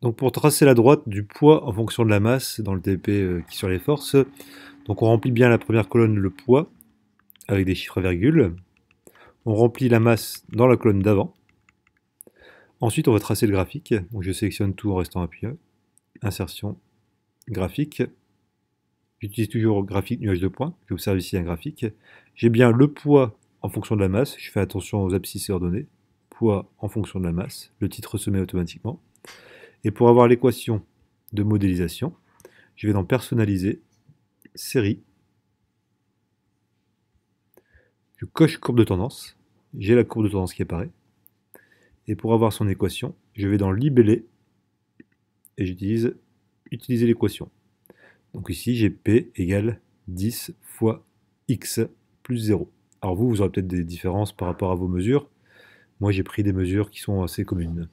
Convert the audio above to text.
Donc pour tracer la droite du poids en fonction de la masse dans le TP euh, qui sur les forces, donc on remplit bien la première colonne le poids avec des chiffres virgules. On remplit la masse dans la colonne d'avant. Ensuite on va tracer le graphique. je sélectionne tout en restant appuyé. Insertion, graphique. J'utilise toujours graphique nuage de points. J'observe ici un graphique. J'ai bien le poids en fonction de la masse. Je fais attention aux abscisses et ordonnées. Poids en fonction de la masse. Le titre se met automatiquement. Et pour avoir l'équation de modélisation, je vais dans personnaliser, série. Je coche courbe de tendance. J'ai la courbe de tendance qui apparaît. Et pour avoir son équation, je vais dans libeller, et j'utilise utiliser l'équation. Donc ici, j'ai P égale 10 fois X plus 0. Alors vous, vous aurez peut-être des différences par rapport à vos mesures. Moi, j'ai pris des mesures qui sont assez communes.